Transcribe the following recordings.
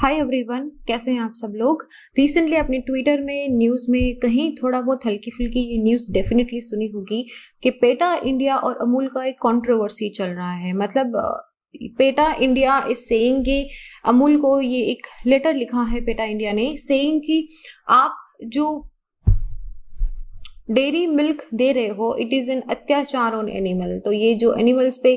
Hi everyone कैसे हैं आप सब लोग रिसेंटली अपने ट्विटर में न्यूज़ में कहीं थोड़ा बहुत हल्की फुल्की ये न्यूज़ डेफिनेटली सुनी होगी कि पेटा इंडिया और अमूल का एक कंट्रोवर्सी चल रहा है मतलब पेटा इंडिया इज सेइंग कि अमूल को ये एक लेटर लिखा है पेटा इंडिया ने सेइंग कि आप जो डेयरी मिल्क दे रहे हो इट इज़ एन अत्याचार ऑन एनिमल तो ये जो एनिमल्स पे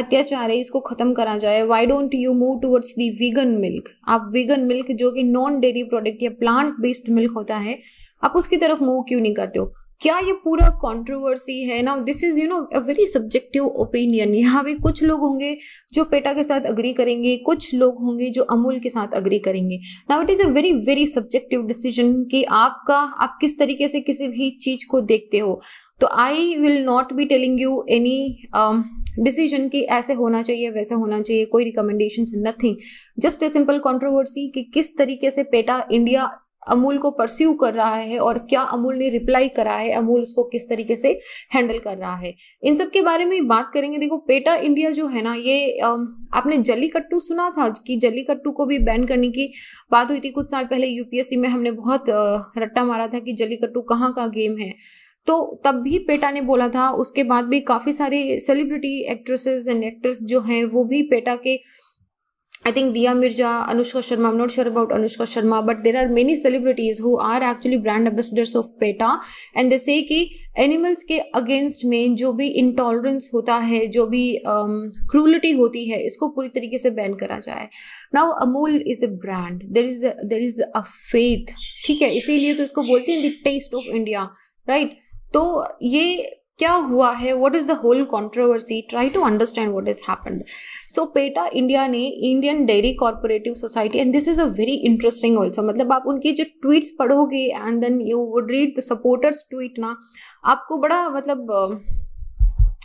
अत्याचार है इसको ख़त्म करा जाए why don't you move towards the vegan milk आप वीगन मिल्क जो कि नॉन डेयरी प्रोडक्ट या प्लांट बेस्ड मिल्क होता है आप उसकी तरफ मूव क्यों नहीं करते हो क्या ये पूरा कंट्रोवर्सी है ना this is you know a very subjective opinion यहाँ पे कुछ लोग होंगे जो पेटा के साथ अग्री करेंगे कुछ लोग होंगे जो अमूल के साथ अग्री करेंगे now it is a very very subjective decision कि आपका आप किस तरीके से किसी भी चीज को देखते हो तो I will not be telling you any decision कि ऐसे होना चाहिए वैसे होना चाहिए कोई recommendation nothing just a simple controversy कि किस तरीके से पेटा इंडिया अमूल को परस्यू कर रहा है और क्या अमूल ने रिप्लाई करा है अमूल उसको किस तरीके से हैंडल कर रहा है इन सब के बारे में बात करेंगे देखो पेटा इंडिया जो है ना ये आपने जलीकट्टू सुना था कि जलीकट्टू को भी बैन करने की बात हुई थी कुछ साल पहले यूपीएससी में हमने बहुत रट्टा मारा था कि जलीकट्टू कहाँ का गेम है तो तब भी पेटा ने बोला था उसके बाद भी काफ़ी सारे सेलिब्रिटी एक्ट्रेसेस एंड एक्टर्स जो हैं वो भी पेटा के I think Diya Mirza, Anushka Sharma, I'm not sure about Anushka Sharma, but there are many celebrities who are actually brand ambassadors of PETA and they say कि animals के against में जो भी intolerance होता है जो भी क्रूलिटी um, होती है इसको पूरी तरीके से ban करा जाए Now Amul is a brand, there is a, there is a faith, ठीक है इसीलिए तो इसको बोलते हैं the taste of India, right? तो ये क्या हुआ है what is the whole controversy try to understand what is happened so PETA India ने Indian dairy cooperative society and this is a very interesting also मतलब आप उनकी जो ट्वीट्स पढ़ोगे and then you would read the supporters tweet ना आपको बड़ा मतलब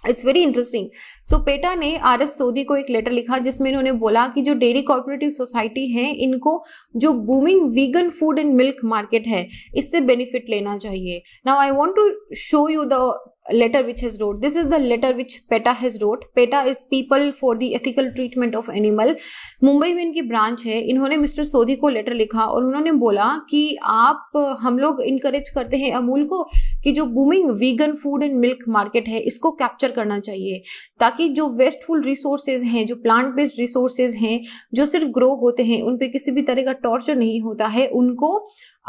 it's very interesting so PETA ने आर एस सोदी को एक लेटर लिखा जिसमें इन्होंने बोला कि जो डेयरी कॉपरेटिव सोसाइटी है इनको जो booming vegan food and milk market है इससे बेनिफिट लेना चाहिए now I want to show you the letter which has wrote this is the letter which peta has wrote peta is people for the ethical treatment of animal Mumbai में इनकी branch है इन्होंने mister सोधी को letter लिखा और उन्होंने बोला कि आप हम लोग इनकरेज करते हैं अमूल को कि जो booming vegan food and milk market है इसको कैप्चर करना चाहिए ताकि जो वेस्टफुल रिसोर्सेज हैं जो प्लांट बेस्ड रिसोर्सेज हैं जो सिर्फ ग्रो होते हैं उन पर किसी भी तरह का टॉर्चर नहीं होता है उनको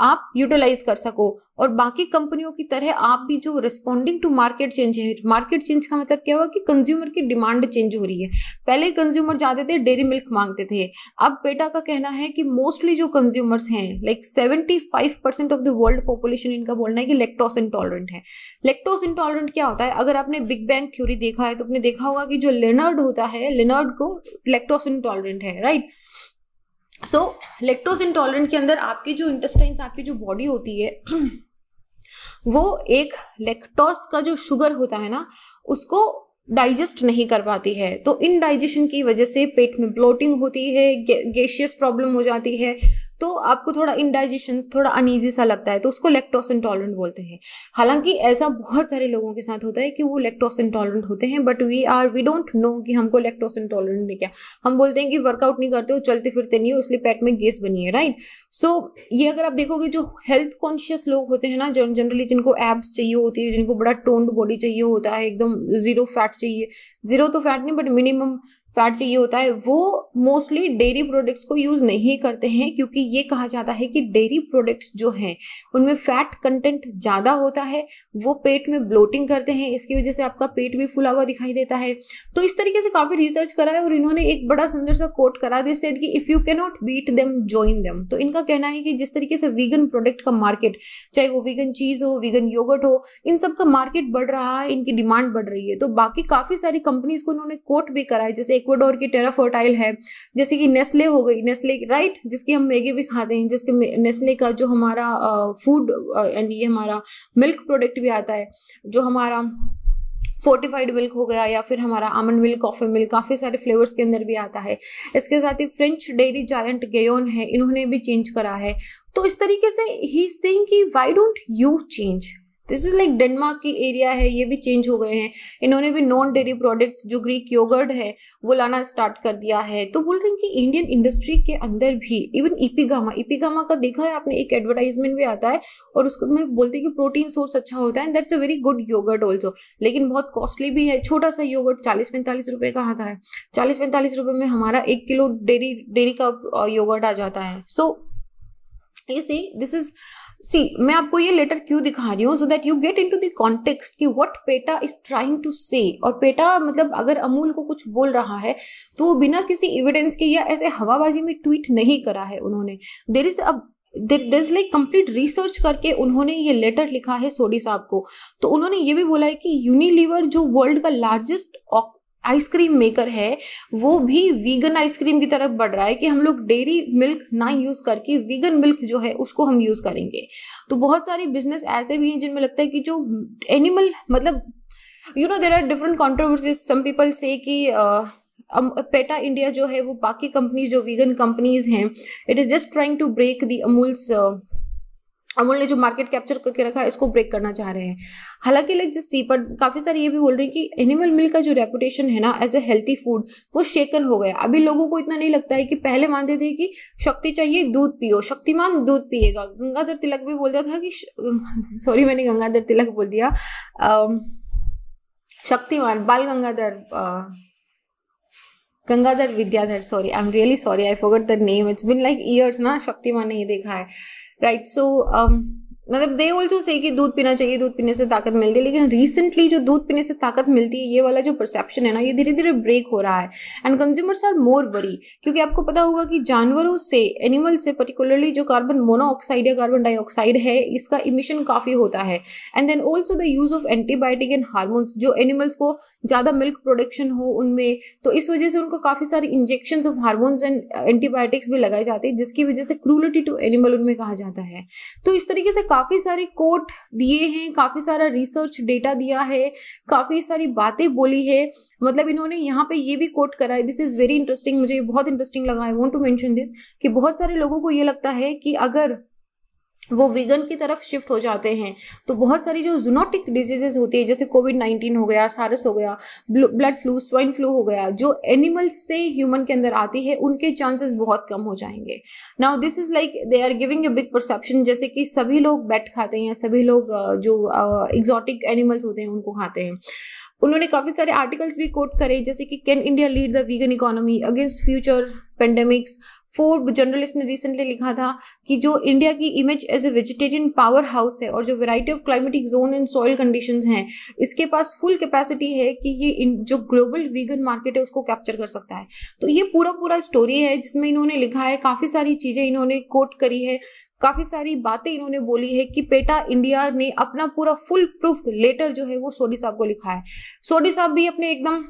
आप यूटिलाइज कर सको और बाकी कंपनियों की तरह आप भी जो रिस्पॉन्डिंग टू मार्केट चेंज है मार्केट चेंज का मतलब क्या हुआ कि कंज्यूमर की डिमांड चेंज हो रही है पहले कंज्यूमर जाते थे डेयरी मिल्क मांगते थे अब बेटा का कहना है कि मोस्टली जो कंज्यूमर्स हैं like seventy five percent of the world population इनका बोलना है कि लेक्टोस इंटॉलरेंट है लेक्टोस इंटॉलरेंट क्या होता है अगर आपने बिग बैंग थ्योरी देखा है तो आपने देखा होगा कि जो लेनर्ड होता है लेनर्ड को लेक्टोस इंटॉलरेंट है right right? So lactose intolerant के अंदर आपकी जो इंटेस्टाइन्स आपकी जो बॉडी होती है वो एक लेक्टोस का जो शुगर होता है ना उसको डाइजेस्ट नहीं कर पाती है तो इन डाइजेशन की वजह से पेट में ब्लोटिंग होती है गैशियस प्रॉब्लम हो जाती है तो आपको थोड़ा इनडाइजेशन थोड़ा अनईजी सा लगता है तो उसको लेक्टोस इंटॉलरेंट बोलते हैं हालांकि ऐसा बहुत सारे लोगों के साथ होता है कि वो लेक्टोस इंटॉलरेंट होते हैं but we are we don't know कि हमको लेक्टोस इंटॉलरेंट नहीं क्या हम बोलते हैं कि वर्कआउट नहीं करते हो चलते फिरते नहीं हो इसलिए पेट में गैस बनी है राइट सो so, ये अगर आप देखोगे जो हेल्थ कॉन्शियस लोग होते हैं ना जनरली जिनको एब्स चाहिए होती है जिनको बड़ा टोन्ड बॉडी चाहिए होता है एकदम जीरो फैट चाहिए जीरो तो फैट नहीं बट मिनिमम फैट चाहिए होता है वो मोस्टली डेयरी प्रोडक्ट्स को यूज़ नहीं करते हैं क्योंकि ये कहा जाता है कि डेयरी प्रोडक्ट्स जो हैं उनमें फैट कंटेंट ज़्यादा होता है वो पेट में ब्लोटिंग करते हैं इसकी वजह से आपका पेट भी फुला हुआ दिखाई देता है तो इस तरीके से काफ़ी रिसर्च करा है और इन्होंने एक बड़ा सुंदर सा कोट करा दे सेट कि if you cannot beat them join them तो इनका कहना है कि जिस तरीके से वीगन प्रोडक्ट का मार्केट चाहे वो वीगन चीज़ हो वीगन योगट हो इन सब का मार्केट बढ़ रहा है इनकी डिमांड बढ़ रही है तो बाकी काफ़ी सारी कंपनीज को इन्होंने कोट भी करा है जैसे इक्वाडोर की टेरा फर्टाइल है जैसे कि नेस्ले हो गई नेस्ले राइट जिसकी हम मैगी भी खाते हैं जिसके नेस्ले का जो हमारा फूड यानी ये हमारा मिल्क प्रोडक्ट भी आता है जो हमारा फोर्टिफाइड मिल्क हो गया या फिर हमारा आमंड मिल्क कॉफ़ी मिल्क काफ़ी सारे फ्लेवर्स के अंदर भी आता है इसके साथ ही फ्रेंच डेयरी जायंट गेयोन है इन्होंने भी चेंज करा है तो इस तरीके से ही सेइंग कि why don't you change this is like Denmark की एरिया है ये भी चेंज हो गए हैं इन्होंने भी नॉन डेयरी प्रोडक्ट्स जो ग्रीक योगर्ड है वो लाना स्टार्ट कर दिया है तो बोल रहे हैं कि इंडियन इंडस्ट्री के अंदर भी इवन ईपीगामा ईपीगामा का देखा है आपने एक एडवर्टाइजमेंट भी आता है और उसको मैं बोलते हैं कि प्रोटीन सोर्स अच्छा होता है and that's a very good yogurt also लेकिन बहुत कॉस्टली भी है छोटा सा योगर्ट चालीस पैंतालीस रुपये का आता है चालीस पैंतालीस रुपये में हमारा एक किलो डेयरी डेयरी का योगर्ट आ जाता है सो ये सी दिस इज़ सी मैं आपको ये लेटर क्यों दिखा रही हूँ so that you get in to the कि PETA is trying to say और पेटा मतलब अगर अमूल को कुछ बोल रहा है तो बिना किसी एविडेंस के या ऐसे हवाबाजी में ट्वीट नहीं करा है उन्होंने there is a this like complete research करके उन्होंने ये लेटर लिखा है सोडी साहब को तो उन्होंने ये भी बोला है कि यूनिलीवर जो वर्ल्ड का लार्जेस्ट आइसक्रीम मेकर है वो भी वीगन आइसक्रीम की तरफ बढ़ रहा है कि हम लोग डेयरी मिल्क ना यूज़ करके वीगन मिल्क जो है उसको हम यूज़ करेंगे तो बहुत सारे बिजनेस ऐसे भी हैं जिनमें लगता है कि जो एनिमल मतलब you know there are different controversies some people say कि uh, पेटा इंडिया जो है वो बाकी कंपनीज जो वीगन कंपनीज हैं it is just trying to break the Amul's Amul ने जो मार्केट कैप्चर करके रखा है इसको ब्रेक करना चाह रहे हैं हालांकि लाइक जिस सी पर काफ़ी सारे ये भी बोल रहे हैं कि एनिमल मिल्क का जो रेपुटेशन है ना एज ए हेल्थी फूड वो शेकन हो गया अभी लोगों को इतना नहीं लगता है कि पहले मानते थे कि शक्ति चाहिए दूध पियो शक्तिमान दूध पिएगा गंगाधर तिलक भी बोलता था कि सॉरी मैंने गंगाधर तिलक बोल दिया Shaktimaan Bal Gangadhar Gangadhar Vidyadhar sorry I am really sorry I forgot the name it's been like years ना शक्तिमान नहीं देखा है right so um मतलब दे ऑल्सो से कि दूध पीना चाहिए दूध पीने से ताकत मिलती है लेकिन रिसेंटली जो दूध पीने से ताकत मिलती है ये वाला जो परसेप्शन है ना ये धीरे धीरे ब्रेक हो रहा है and consumers are more worry क्योंकि आपको पता होगा कि जानवरों से एनिमल से पर्टिकुलरली जो कार्बन मोनोऑक्साइड या कार्बन डाइऑक्साइड है इसका इमिशन काफ़ी होता है and then also the use of antibiotic and hormones जो एनिमल्स को ज़्यादा मिल्क प्रोडक्शन हो उनमें तो इस वजह से उनको काफ़ी सारे injection of hormones and antibiotics भी लगाए जाते हैं जिसकी वजह से क्रूलिटी टू एनिमल उनमें कहा जाता है तो इस तरीके से काफ़ी सारे कोट दिए हैं काफ़ी सारा रिसर्च डेटा दिया है काफ़ी सारी बातें बोली है मतलब इन्होंने यहाँ पे ये भी कोट करा है दिस इज़ वेरी इंटरेस्टिंग मुझे बहुत इंटरेस्टिंग लगा I want to mention this कि बहुत सारे लोगों को ये लगता है कि अगर वो वीगन की तरफ शिफ्ट हो जाते हैं तो बहुत सारी जो जूनोटिक डिजीजेज होती है जैसे कोविड नाइन्टीन हो गया सारस हो गया ब्लड फ्लू स्वाइन फ्लू हो गया जो एनिमल्स से ह्यूमन के अंदर आती है उनके चांसेस बहुत कम हो जाएंगे now this is like they are giving a big perception जैसे कि सभी लोग बैट खाते हैं सभी लोग जो एग्जॉटिक एनिमल्स होते हैं उनको खाते हैं उन्होंने काफ़ी सारे आर्टिकल्स भी कोट करे जैसे कि can India lead the vegan economy against future pandemics Ford journalist ने रिसेंटली लिखा था कि जो इंडिया की image as a vegetarian power house है और जो variety of climatic zone and soil condition हैं इसके पास फुल कैपेसिटी है कि ये जो ग्लोबल वीगन मार्केट है उसको कैप्चर कर सकता है तो ये पूरा पूरा स्टोरी है जिसमें इन्होंने लिखा है काफ़ी सारी चीज़ें इन्होंने कोट करी है काफ़ी सारी बातें इन्होंने बोली है कि पेटा इंडिया ने अपना पूरा फुल प्रूफ लेटर जो है वो सोडी साहब को लिखा है सोडी साहब भी अपने एकदम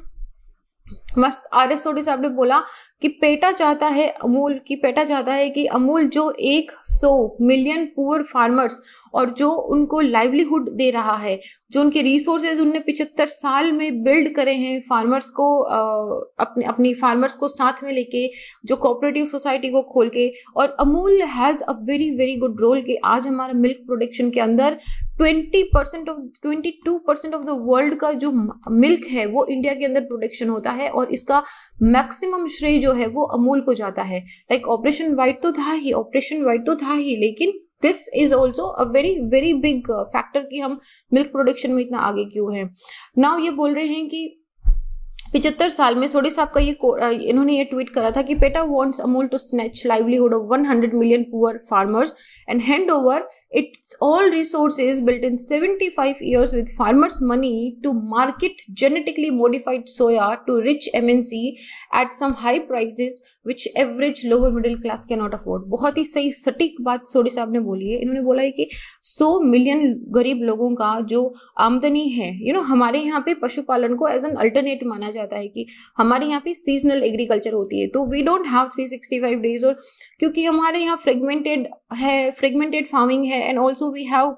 मस्त आर एस सोडी साहब ने बोला कि पेटा चाहता है अमूल की पेटा चाहता है कि अमूल जो 100 मिलियन पुअर फार्मर्स और जो उनको लाइवलीहुड दे रहा है जो उनके रिसोर्सेज उनने पिचहत्तर साल में बिल्ड करे हैं फार्मर्स को अपने अपनी फार्मर्स को साथ में लेके जो कोऑपरेटिव सोसाइटी को खोल के और Amul has a very very good role कि आज हमारा मिल्क प्रोडक्शन के अंदर twenty percent of twenty two percent of the world का जो मिल्क है वो इंडिया के अंदर प्रोडक्शन होता है और इसका मैक्सिमम श्रेय जो है वो अमूल को जाता है लाइक ऑपरेशन वाइट तो था ही ऑपरेशन वाइट तो था ही लेकिन this is also a very very big factor कि हम मिल्क प्रोडक्शन में इतना आगे क्यों हैं नाउ ये बोल रहे हैं कि पिछहत्तर साल में सोडी साहब का ये इन्होंने ये ट्वीट करा था कि PETA wants Amul to snatch livelihood of hundred million poor farmers and hand over its all resources built in five years with farmers money to market genetically rich M N C at some high high which average lower middle class class not afford बहुत ही सही सटीक बात सोडी साहब ने बोली है इन्होंने बोला है कि सो मिलियन गरीब लोगों का जो आमदनी है यू you नो know, हमारे यहाँ पे पशुपालन को एज एन अल्टरनेट माना जा जाता है कि हमारे यहाँ पे सीजनल एग्रीकल्चर होती है तो वी डोंट हैव 365 डेज और क्योंकि हमारे यहाँ फ्रेगमेंटेड है फ्रेगमेंटेड फार्मिंग है एंड ऑल्सो वी हैव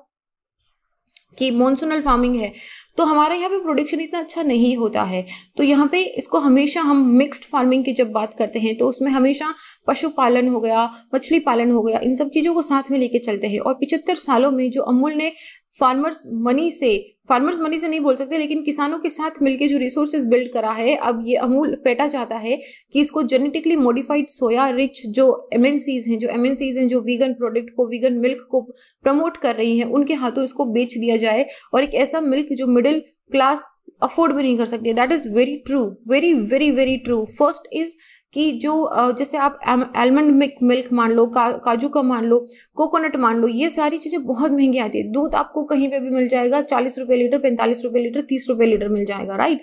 कि मॉनसूनल फार्मिंग है तो हमारे यहाँ पे प्रोडक्शन इतना अच्छा नहीं होता है तो यहाँ पे इसको हमेशा हम मिक्स्ड फार्मिंग की जब बात करते हैं तो उसमें हमेशा पशुपालन हो गया मछली पालन हो गया इन सब चीज़ों को साथ में लेके चलते हैं और पिछहत्तर सालों में जो अमूल ने फार्मर्स मनी से फार्मर्स मनी से नहीं बोल सकते लेकिन किसानों के साथ मिलकर जो रिसोर्सेज बिल्ड करा है अब ये अमूल पेटा चाहता है कि इसको जेनेटिकली मॉडिफाइड सोया रिच जो एमएनसीज हैं जो एमएनसीज हैं जो वीगन प्रोडक्ट को वीगन मिल्क को प्रमोट कर रही हैं उनके हाथों इसको बेच दिया जाए और एक ऐसा मिल्क जो मिडिल क्लास अफोर्ड भी नहीं कर सकते that is very true very very very true first is कि जो जैसे आप आलमंड मिल्क मान लो का, काजू का मान लो कोकोनट मान लो ये सारी चीज़ें बहुत महंगी आती है दूध आपको कहीं पे भी मिल जाएगा चालीस रुपये लीटर पैंतालीस रुपये लीटर तीस रुपये लीटर मिल जाएगा राइट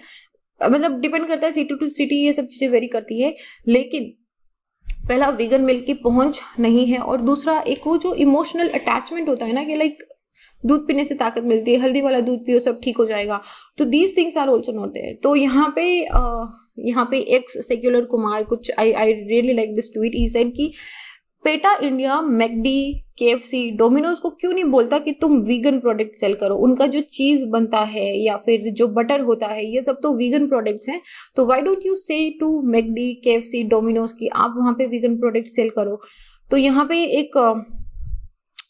मतलब डिपेंड करता है सिटी टू सिटी ये सब चीज़ें वेरी करती है लेकिन पहला वीगन मिल्क की पहुंच नहीं है और दूसरा एक वो जो इमोशनल अटैचमेंट होता है ना कि लाइक दूध पीने से ताकत मिलती है हल्दी वाला दूध पियो सब ठीक हो जाएगा तो these things are also not there तो यहाँ पे uh, यहाँ पे एक सेक्युलर कुमार कुछ I I really like this tweet he said कि PETA India McD K F C Domino's को क्यों नहीं बोलता कि तुम वीगन प्रोडक्ट सेल करो उनका जो चीज़ बनता है या फिर जो बटर होता है ये सब तो वीगन प्रोडक्ट्स हैं तो why don't you say to McD K F C Domino's की आप वहाँ पे वीगन प्रोडक्ट सेल करो तो यहाँ पे एक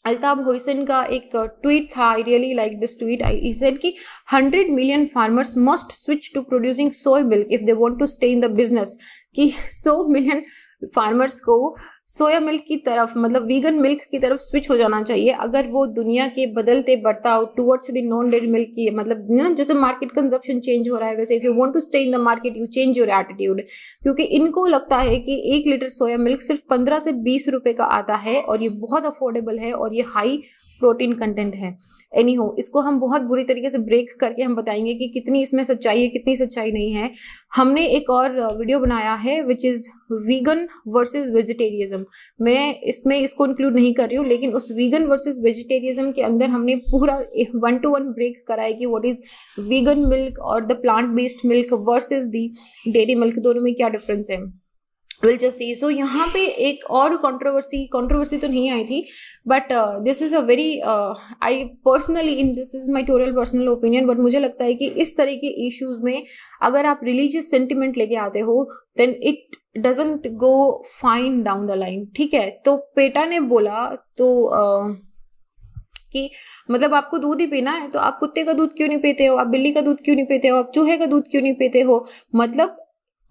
अल्ताब हुसैन का एक ट्वीट था I really like this tweet I said कि 100 million farmers must switch to producing soy milk if they want to stay in the business कि 100 मिलियन फार्मर्स को सोया मिल्क की तरफ मतलब वीगन मिल्क की तरफ स्विच हो जाना चाहिए अगर वो दुनिया के बदलते बर्ताव towards the non dairy milk की मतलब ना जैसे मार्केट कंजप्शन चेंज हो रहा है वैसे if you want to stay in the market you change your attitude क्योंकि इनको लगता है कि एक लीटर सोया मिल्क सिर्फ पंद्रह से बीस रुपए का आता है और ये बहुत अफोर्डेबल है और ये हाई प्रोटीन कंटेंट है एनी हो इसको हम बहुत बुरी तरीके से ब्रेक करके हम बताएंगे कि कितनी इसमें सच्चाई है कितनी सच्चाई नहीं है हमने एक और वीडियो बनाया है which is vegan versus vegetarianism मैं इसमें इसको इंक्लूड नहीं कर रही हूँ लेकिन उस वीगन वर्सेस वेजिटेरियज़म के अंदर हमने पूरा वन टू वन ब्रेक करा है कि वॉट इज़ वीगन मिल्क और the plant based milk versus the dairy milk दोनों में क्या डिफरेंस है विल जस्ट सी सो यहाँ पे एक और कॉन्ट्रोवर्सी कॉन्ट्रोवर्सी तो नहीं आई थी but this is a very I personally in this is my total personal opinion but मुझे लगता है कि इस तरह के इश्यूज में अगर आप रिलीजियस सेंटिमेंट लेके आते हो then it doesn't go fine down the line ठीक है तो पेटा ने बोला तो uh, कि मतलब आपको दूध ही पीना है तो आप कुत्ते का दूध क्यों नहीं पीते हो आप बिल्ली का दूध क्यों नहीं पीते हो आप चूहे का दूध क्यों नहीं पीते हो मतलब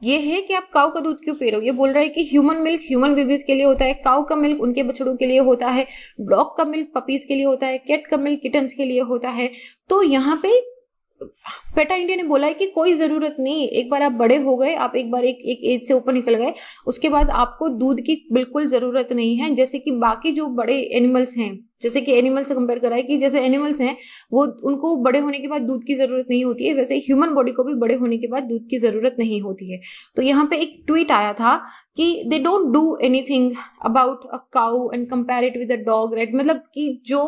ये है कि आप काउ का दूध क्यों पी रहे हो ये बोल रहा है कि ह्यूमन मिल्क ह्यूमन बेबीज के लिए होता है काउ का मिल्क उनके बछड़ों के लिए होता है डॉग का मिल्क पपीज के लिए होता है कैट का मिल्क किटन्स के लिए होता है तो यहाँ पे पेटा इंडिया ने बोला है कि कोई ज़रूरत नहीं एक बार आप बड़े हो गए आप एक बार एक एक एज से ऊपर निकल गए उसके बाद आपको दूध की बिल्कुल ज़रूरत नहीं है जैसे कि बाकी जो बड़े एनिमल्स हैं जैसे कि एनिमल से कंपेयर करा है कि जैसे एनिमल्स हैं वो उनको बड़े होने के बाद दूध की ज़रूरत नहीं होती है वैसे ह्यूमन बॉडी को भी बड़े होने के बाद दूध की ज़रूरत नहीं होती है तो यहाँ पे एक ट्वीट आया था कि they don't do anything about a cow and compare it with a dog right मतलब कि जो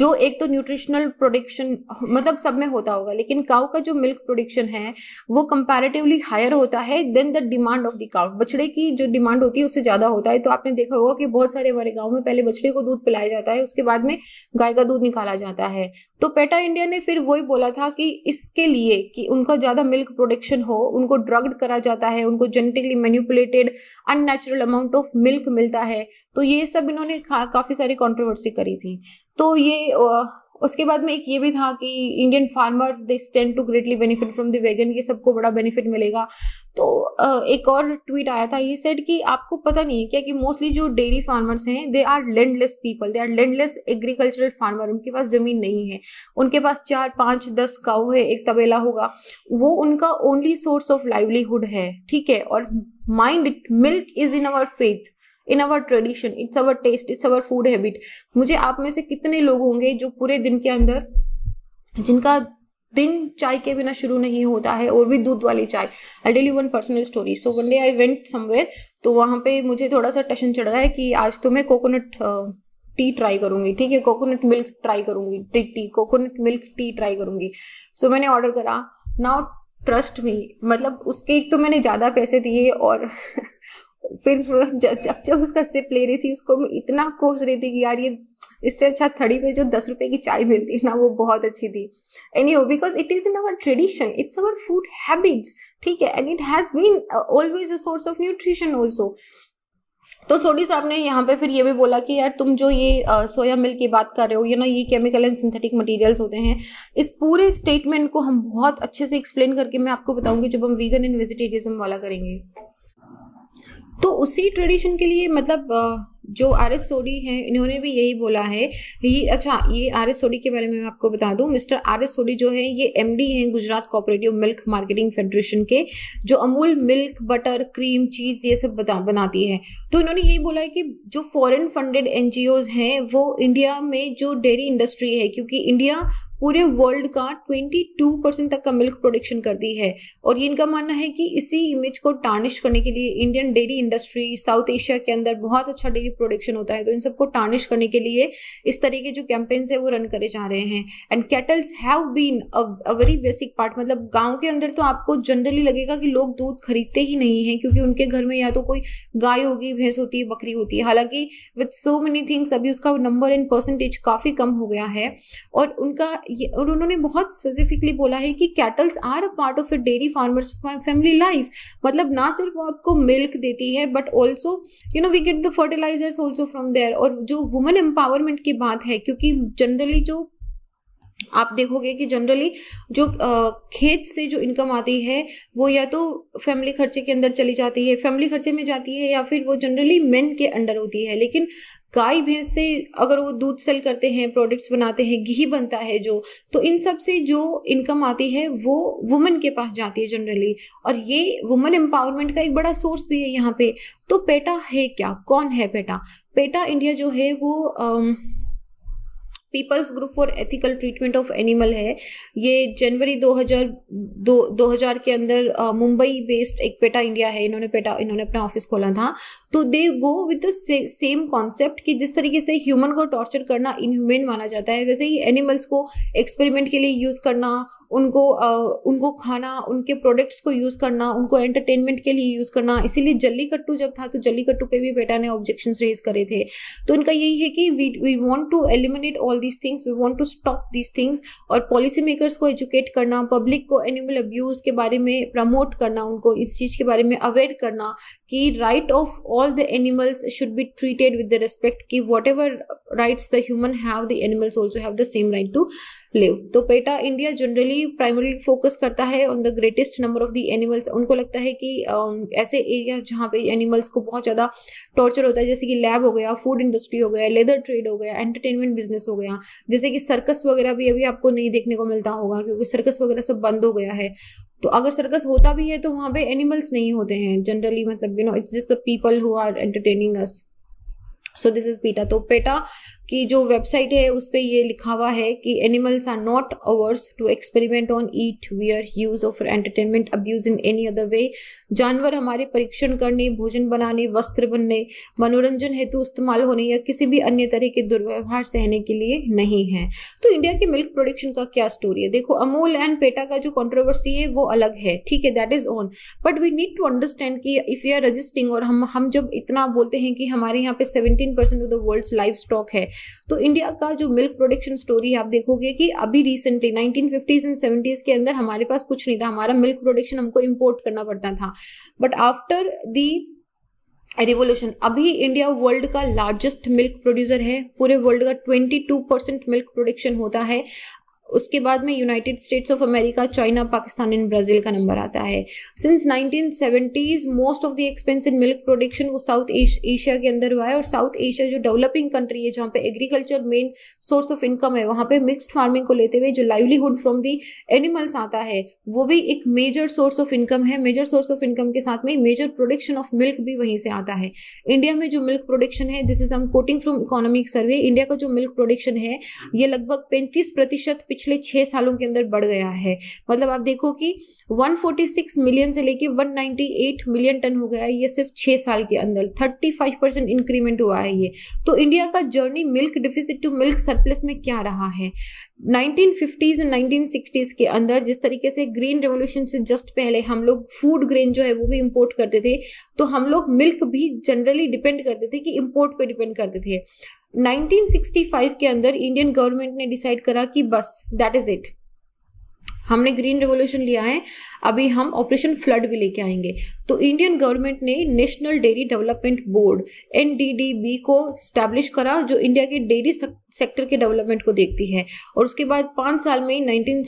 जो एक तो न्यूट्रिशनल प्रोडक्शन मतलब सब में होता होगा लेकिन काउ का जो मिल्क प्रोडक्शन है वो कंपैरेटिवली हायर होता है then the demand of the cow बछड़े की जो डिमांड होती है उससे ज़्यादा होता है तो आपने देखा होगा कि बहुत सारे हमारे गाँव में पहले बछड़े को दूध पिलाया जाता है उसके बाद में गाय का दूध निकाला जाता है तो पेटा इंडिया ने फिर वही बोला था कि इसके लिए कि उनका ज़्यादा मिल्क प्रोडक्शन हो उनको ड्रग्ड करा जाता है उनको genetically manipulated unnatural amount of milk मिलता है तो ये सब इन्होंने काफ़ी सारी कॉन्ट्रोवर्सी करी थी तो ये उसके बाद में एक ये भी था कि Indian farmer they stand to greatly benefit from the vegan ये सबको बड़ा बेनिफिट मिलेगा तो एक और ट्वीट आया था ये सेड कि आपको पता नहीं है क्या कि मोस्टली जो डेयरी फार्मर्स हैं they are landless people they are landless agricultural farmer उनके पास ज़मीन नहीं है उनके पास चार पाँच दस काऊ है एक तबेला होगा वो उनका ओनली सोर्स ऑफ लाइवलीहुड है ठीक है और mind milk is in our faith in our tradition it's our taste it's our food habit मुझे आप में से कितने लोग होंगे जो पूरे दिन के अंदर जिनका दिन चाय के बिना शुरू नहीं होता है और भी दूध वाली चाय I daily one personal story so one day I went somewhere तो वहाँ पे मुझे थोड़ा सा टशन चढ़ गया है कि आज तो मैं कोकोनट टी ट्राई करूंगी ठीक है कोकोनट मिल्क ट्राई करूंगी tea tea coconut milk tea try करूंगी सो so, मैंने ऑर्डर करा नाउ ट्रस्ट मी मतलब उसके एक तो मैंने ज़्यादा पैसे दिए और फिर जब जब जब उसका सिप ले रही थी उसको मैं इतना कोस रही थी कि यार ये इससे अच्छा थड़ी पे जो दस रुपए की चाय मिलती है ना वो बहुत अच्छी थी anyhow because it is in our tradition it's our food habits ठीक है and it has been always a source of nutrition also तो सोडी साहब ने यहाँ पे फिर ये भी बोला कि यार तुम जो ये आ, सोया मिल्क की बात कर रहे हो ये ना ये केमिकल एंड सिंथेटिक मटेरियल्स होते हैं इस पूरे स्टेटमेंट को हम बहुत अच्छे से एक्सप्लेन करके मैं आपको बताऊंगी जब हम वीगन एंड वेजिटेरियज्म वाला करेंगे तो उसी ट्रेडिशन के लिए मतलब जो आर एस सोडी हैं इन्होंने भी यही बोला है ये अच्छा ये आर एस सोडी के बारे में मैं आपको बता दूं मिस्टर आर एस सोडी जो है ये एम डी हैं Gujarat cooperative milk marketing federation के जो Amul milk butter cream cheese ये सब बता बनाती है तो इन्होंने यही बोला है कि जो foreign funded N G Os हैं वो इंडिया में जो डेयरी इंडस्ट्री है क्योंकि इंडिया पूरे वर्ल्ड का 22 परसेंट तक का मिल्क प्रोडक्शन करती है और ये इनका मानना है कि इसी इमेज को टार्निश करने के लिए Indian dairy industry South Asia के अंदर बहुत अच्छा डेयरी वीक प्रोडक्शन होता है तो इन सबको टार्निश करने के लिए इस तरह के जो कैंपेन्स है वो रन करे जा रहे हैं and cattles have been a very basic part मतलब गाँव के अंदर तो आपको जनरली लगेगा कि लोग दूध खरीदते ही नहीं है क्योंकि उनके घर में या तो कोई गाय होगी भैंस होती है बकरी होती है हालांकि विथ सो मेनी थिंग्स अभी उसका नंबर एंड परसेंटेज काफ़ी कम हो गया है और उनका ये और उन्होंने बहुत स्पेसिफिकली बोला है कि cattles are a part of a dairy farmers family life मतलब ना सिर्फ वो आपको मिल्क देती है but also you know we get the fertilizer business also from there और जो वुमेन एम्पावरमेंट की बात है क्योंकि जनरली जो आप देखोगे कि जनरली जो खेत से जो इनकम आती है वो या तो फैमिली खर्चे के अंदर चली जाती है फैमिली खर्चे में जाती है या फिर वो जनरली मेन के अंडर होती है लेकिन गाय भैंस से अगर वो दूध सेल करते हैं प्रोडक्ट्स बनाते हैं घी बनता है जो तो इन सब से जो इनकम आती है वो वुमेन के पास जाती है जनरली और ये वुमेन एम्पावरमेंट का एक बड़ा सोर्स भी है यहाँ पे तो पेटा है क्या कौन है पेटा पेटा इंडिया जो है वो uh, people's group for ethical treatment of animal है ये जनवरी 2000 दो 2000 के अंदर मुंबई बेस्ड एक पेटा इंडिया है इन्होंने पेटा इन्होंने अपना ऑफिस खोला था तो they go with the same concept कि जिस तरीके से ह्यूमन को टॉर्चर करना इनह्यूमन माना जाता है वैसे ही एनिमल्स को एक्सपेरिमेंट के लिए यूज़ करना उनको आ, उनको खाना उनके प्रोडक्ट्स को यूज़ करना उनको एंटरटेनमेंट के लिए यूज़ करना इसीलिए जल्लीकट्टू जब था तो जल्लीकट्टू पे भी बेटा ने ऑब्जेक्शन रेज करे थे तो उनका यही है कि we we want to eliminate all these things we want to stop these things और पॉलिसी मेकर्स को एजुकेट करना पब्लिक को एनिमल अब्यूज के बारे में प्रमोट करना उनको इस चीज़ के बारे में अवेयर करना कि right of all the animals should be treated with the respect कि whatever rights the human have the animals also have the same right to live तो PETA India generally primary focus करता है on the greatest number of the animals उनको लगता है कि um, ऐसे area जहाँ पे एनिमल्स को बहुत ज़्यादा टॉर्चर होता है जैसे कि लैब हो गया फूड इंडस्ट्री हो गया लेदर ट्रेड हो गया एंटरटेनमेंट बिजनेस हो गया जैसे कि सर्कस वगैरह भी अभी आपको नहीं देखने को मिलता होगा क्योंकि सर्कस वगैरह सब बंद हो गया है तो अगर सर्कस होता भी है तो वहाँ पे एनिमल्स नहीं होते हैं जनरली मतलब you know it's just the people who are entertaining us so this is PETA तो पेटा कि जो वेबसाइट है उस पर ये लिखा हुआ है कि animals are not ours to experiment on eat wear use of entertainment abuse in any other way जानवर हमारे परीक्षण करने भोजन बनाने वस्त्र बनने मनोरंजन हेतु इस्तेमाल होने या किसी भी अन्य तरह के दुर्व्यवहार सहने के लिए नहीं है तो इंडिया के मिल्क प्रोडक्शन का क्या स्टोरी है देखो अमूल एंड पेटा का जो कॉन्ट्रोवर्सी है वो अलग है ठीक है that is on but we need to understand कि इफ यू आर रजिस्टिंग और हम हम जब इतना बोलते हैं कि हमारे यहाँ पे seventeen percent of the world livestock है तो इंडिया का जो मिल्क प्रोडक्शन स्टोरी है आप देखोगे कि अभी recently nineteen fifties and seventies के अंदर हमारे पास कुछ नहीं था हमारा मिल्क प्रोडक्शन हमको इम्पोर्ट करना पड़ता था बट आफ्टर दी रिवोल्यूशन अभी इंडिया वर्ल्ड का लार्जेस्ट मिल्क प्रोड्यूसर है पूरे वर्ल्ड का 22 परसेंट मिल्क प्रोडक्शन होता है उसके बाद में United States of America China Pakistan and Brazil का नंबर आता है since 1970s most of the expensive milk production वो साउथ एशिया के अंदर हुआ है और साउथ एशिया जो डेवलपिंग कंट्री है जहाँ पे agriculture main source of income है वहाँ पे मिक्सड फार्मिंग को लेते हुए जो लाइवलीहुड फ्रॉम दी एनिमल्स आता है वो भी एक मेजर सोर्स ऑफ इनकम है मेजर सोर्स ऑफ इनकम के साथ में मेजर प्रोडक्शन ऑफ मिल्क भी वहीं से आता है इंडिया में जो मिल्क प्रोडक्शन है दिस इज हम quoting from economic survey India का जो मिल्क प्रोडक्शन है ये लगभग पैंतीस प्रतिशत पिछले छः सालों के अंदर बढ़ गया है मतलब आप देखो कि 146 मिलियन से लेके 198 मिलियन टन हो गया है ये सिर्फ छः साल के अंदर 35 परसेंट इंक्रीमेंट हुआ है ये तो इंडिया का journey milk deficit to milk surplus में क्या रहा है 1950s एंड 1960s के अंदर जिस तरीके से ग्रीन रेवोल्यूशन से जस्ट पहले हम लोग फूड ग्रेन जो है वो भी इंपोर्ट करते थे तो हम लोग मिल्क भी जनरली डिपेंड करते थे कि इंपोर्ट पे डिपेंड करते थे 1965 के अंदर इंडियन गवर्नमेंट ने डिसाइड करा कि बस दैट इज इट हमने ग्रीन रेवोल्यूशन लिया है अभी हम ऑपरेशन फ्लड भी लेके आएंगे तो इंडियन गवर्नमेंट ने national dairy development board NDDB को स्टैब्लिश करा जो इंडिया के डेयरी सेक्टर के डेवलपमेंट को देखती है और उसके बाद पाँच साल में नाइनटीन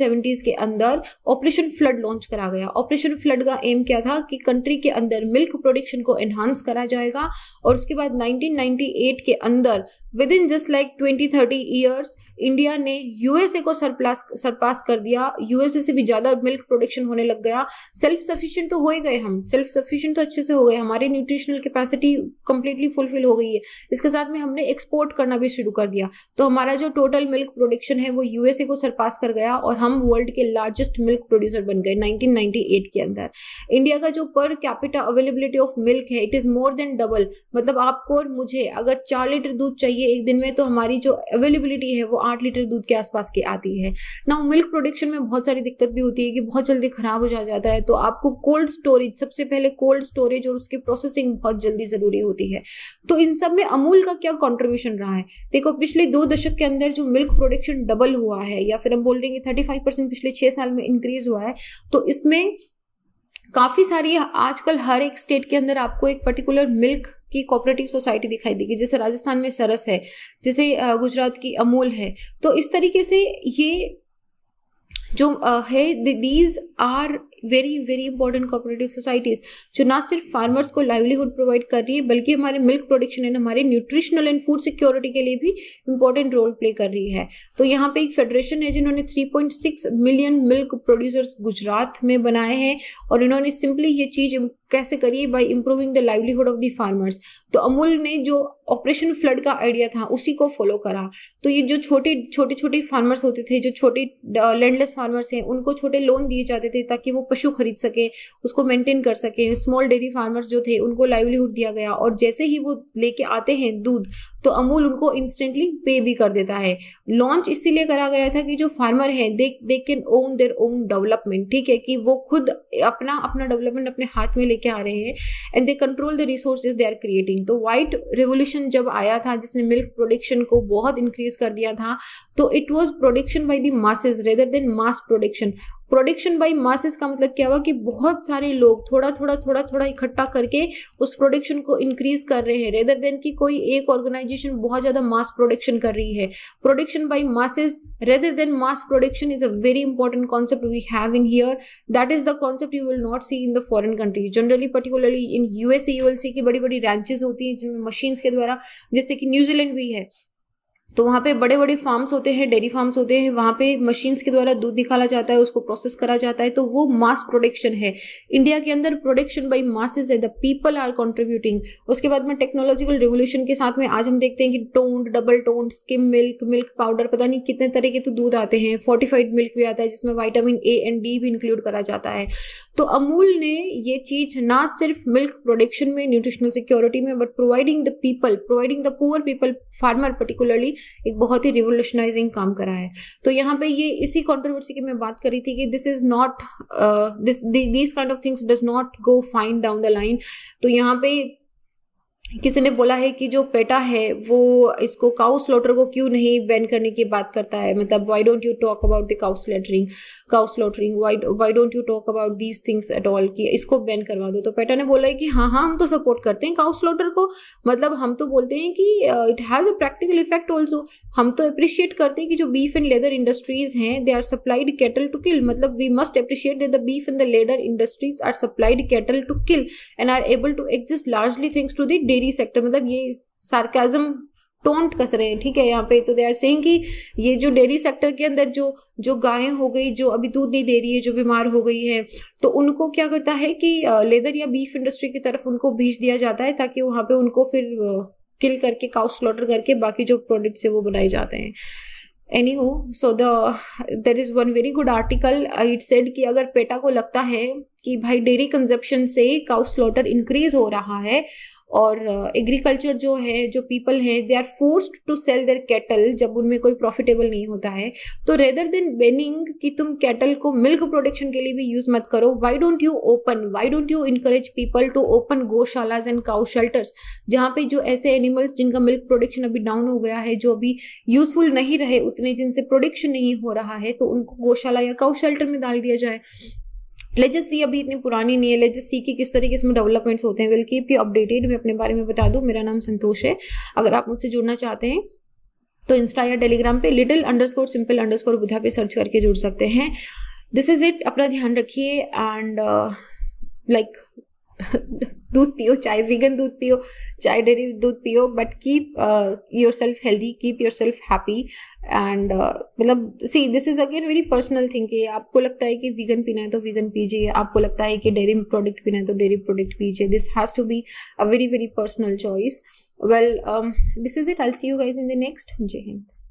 के अंदर ऑपरेशन फ्लड लॉन्च करा गया ऑपरेशन फ्लड का एम क्या था कि कंट्री के अंदर मिल्क प्रोडक्शन को एनहांस करा जाएगा और उसके बाद 1998 के अंदर within just like 20 30 years India ने यूएसए को सरप्लास सरपास कर दिया यूएसए से भी ज़्यादा मिल्क प्रोडक्शन होने लग गया सेल्फ सफिशिएंट तो हो ही गए हम सेल्फ सफिशिएंट तो अच्छे से हो गए हमारी न्यूट्रिशनल कैपेसिटी कंप्लीटली फुलफिल हो गई है इसके साथ में हमने एक्सपोर्ट करना भी शुरू कर दिया तो हमारा जो टोटल मिल्क प्रोडक्शन है वो यूएसए को सरपास कर गया और हम वर्ल्ड के लार्जेस्ट मिल्क प्रोड्यूसर बन गए 1998 के अंदर इंडिया का जो per capita availability of milk है it is more than double मतलब आपको और मुझे अगर चार लीटर दूध चाहिए एक दिन में तो हमारी जो अवेलेबिलिटी है वो आठ लीटर दूध के आसपास की आती है ना मिल्क प्रोडक्शन में बहुत सारी दिक्कत भी होती है कि बहुत जल्दी ख़राब हो जा जाता है तो आपको कोल्ड स्टोरेज सबसे पहले कोल्ड स्टोरेज और उसकी प्रोसेसिंग बहुत जल्दी ज़रूरी होती है तो इन सब में अमूल का क्या कॉन्ट्रीब्यूशन रहा है देखो पिछले दो दशक के अंदर जो मिल्क प्रोडक्शन डबल हुआ है या फिर हम बोल रहे हैं कि थर्टी फाइव परसेंट पिछले छः साल में इंक्रीज हुआ है तो इसमें काफ़ी सारी आजकल हर एक स्टेट के अंदर आपको एक पर्टिकुलर मिल्क की कोऑपरेटिव सोसाइटी दिखाई देगी जैसे राजस्थान में सरस है जैसे गुजरात की अमूल है तो इस तरीके से ये जो है these are very very important cooperative societies जो ना सिर्फ फार्मर्स को लाइवलीहुड प्रोवाइड कर रही है बल्कि हमारे मिल्क प्रोडक्शन एंड हमारे न्यूट्रिशनल एंड फूड सिक्योरिटी के लिए भी इंपॉर्टेंट रोल प्ले कर रही है तो यहाँ पे एक फेडरेशन है जिन्होंने 3.6 मिलियन मिल्क प्रोड्यूसर्स गुजरात में बनाए हैं और इन्होंने सिंपली ये चीज़ कैसे करिए by improving the livelihood of the farmers तो अमूल ने जो ऑपरेशन फ्लड का आइडिया था उसी को फॉलो करा तो ये जो छोटे छोटे छोटे फार्मर्स होते थे जो छोटे लैंडलेस फार्मर्स हैं उनको छोटे लोन दिए जाते थे ताकि वो पशु खरीद सकें उसको मेंटेन कर सकें स्मॉल डेयरी फार्मर्स जो थे उनको लाइवलीहुड दिया गया और जैसे ही वो लेके आते हैं दूध तो अमूल उनको इंस्टेंटली पे भी कर देता है लॉन्च इसीलिए करा गया था कि जो फार्मर हैं they they can own their own development ठीक है कि वो खुद अपना अपना डेवलपमेंट अपने हाथ में ले लेके आ रहे हैं and they control the resource they are creating तो वाइट रिवोल्यूशन जब आया था जिसने मिल्क प्रोडक्शन को बहुत इंक्रीज कर दिया था तो it was production by the masses rather than mass production production by masses का मतलब क्या हुआ कि बहुत सारे लोग थोड़ा थोड़ा थोड़ा थोड़ा इकट्ठा करके उस प्रोडक्शन को इंक्रीज कर रहे हैं रेदर देन कि कोई एक ऑर्गेनाइजेशन बहुत ज़्यादा मास प्रोडक्शन कर रही है production by masses rather than mass production is a very important concept we have in here that is the concept you will not see in the foreign countries generally particularly in USA ULC की बड़ी बड़ी रैंचेज होती हैं जिनमें machines के द्वारा जैसे कि न्यूजीलैंड भी है तो वहाँ पे बड़े बड़े फार्म्स होते हैं डेयरी फार्म्स होते हैं वहाँ पे मशीन्स के द्वारा दूध निकाला जाता है उसको प्रोसेस करा जाता है तो वो मास प्रोडक्शन है इंडिया के अंदर प्रोडक्शन बाई मासेज है द पीपल आर कॉन्ट्रीब्यूटिंग उसके बाद में टेक्नोलॉजिकल रेवोल्यूशन के साथ में आज हम देखते हैं कि toned double toned skim milk milk powder पता नहीं कितने तरह के तो दूध आते हैं फोर्टिफाइड मिल्क भी आता है जिसमें वाइटामिन ए एंड डी भी इंक्लूड करा जाता है तो अमूल ने ये चीज़ ना सिर्फ मिल्क प्रोडक्शन में न्यूट्रिशनल सिक्योरिटी में but providing the people providing the poor people farmer particularly एक बहुत ही रिवोल्यूशनाइजिंग काम करा है तो यहाँ पे ये इसी कॉन्ट्रोवर्सी की मैं बात करी थी कि this is not this these kind of things does not go fine down the line तो यहाँ पे किसी ने बोला है कि जो पेटा है वो इसको काउ स्लॉटर को क्यों नहीं बैन करने की बात करता है मतलब why don't you talk about the cow slaughtering cow slaughtering why don't you talk about these things at all कि इसको बैन करवा दो तो पेटा ने बोला है कि हाँ हाँ हम तो सपोर्ट करते हैं काउ स्लॉटर को मतलब हम तो बोलते हैं कि it has a practical effect also हम तो अप्रिशिएट करते हैं कि जो बीफ एंड लेदर इंडस्ट्रीज हैं they are supplied cattle to kill मतलब we must appreciate the beef and the leather industries are supplied cattle to kill and are able to exist largely things to the dairy dairy sector मतलब ये sarcasm taunt कस रहे हैं ठीक है यहाँ पे तो दे आर सेइंग कि ये जो डेयरी सेक्टर के अंदर जो जो गायें हो गई जो अभी दूध नहीं दे रही है जो बीमार हो गई है तो उनको क्या करता है कि लेदर या बीफ इंडस्ट्री की तरफ उनको भेज दिया जाता है ताकि वहाँ पे उनको फिर किल करके काउ स्लॉटर करके बाकी जो प्रोडक्ट्स है वो बनाए जाते हैं anyhow so there is one very good article it said कि अगर पेटा को लगता है कि भाई डेयरी कंजप्शन से काउ स्लॉटर इंक्रीज हो रहा है और एग्रीकल्चर जो है जो पीपल हैं they are forced to sell their cattle जब उनमें कोई प्रॉफिटेबल नहीं होता है तो रेदर देन बेनिंग कि तुम कैटल को मिल्क प्रोडक्शन के लिए भी यूज़ मत करो why don't you open why don't you encourage people to open गोशालाज एंड काउ शेल्टर्स जहाँ पे जो ऐसे एनिमल्स जिनका मिल्क प्रोडक्शन अभी डाउन हो गया है जो अभी यूजफुल नहीं रहे उतने जिनसे प्रोडक्शन नहीं हो रहा है तो उनको गौशाला या काउ शेल्टर में डाल दिया जाए लेजेस सी अभी इतनी पुरानी नहीं है लेजेस सी की किस तरीके इसमें डेवलपमेंट्स होते हैं विल कीप यू अपडेटेड मैं अपने बारे में बता दूँ मेरा नाम संतोष है अगर आप मुझसे जुड़ना चाहते हैं तो इंस्टा या टेलीग्राम पे little underscore simple underscore Budha पे सर्च करके जुड़ सकते हैं दिस इज़ इट अपना ध्यान रखिए एंड लाइक uh, दूध पियो चाहे वीगन दूध पियो चाहे डेरी दूध पियो but keep yourself healthy keep yourself happy and मतलब see this is again very personal thing कि आपको लगता है कि वीगन पीना है तो वीगन पीजिए आपको लगता है कि डेयरी प्रोडक्ट पीना है तो डेयरी प्रोडक्ट पीजिए this has to be a very very personal choice well this is it I see you guys in the next जय हिंद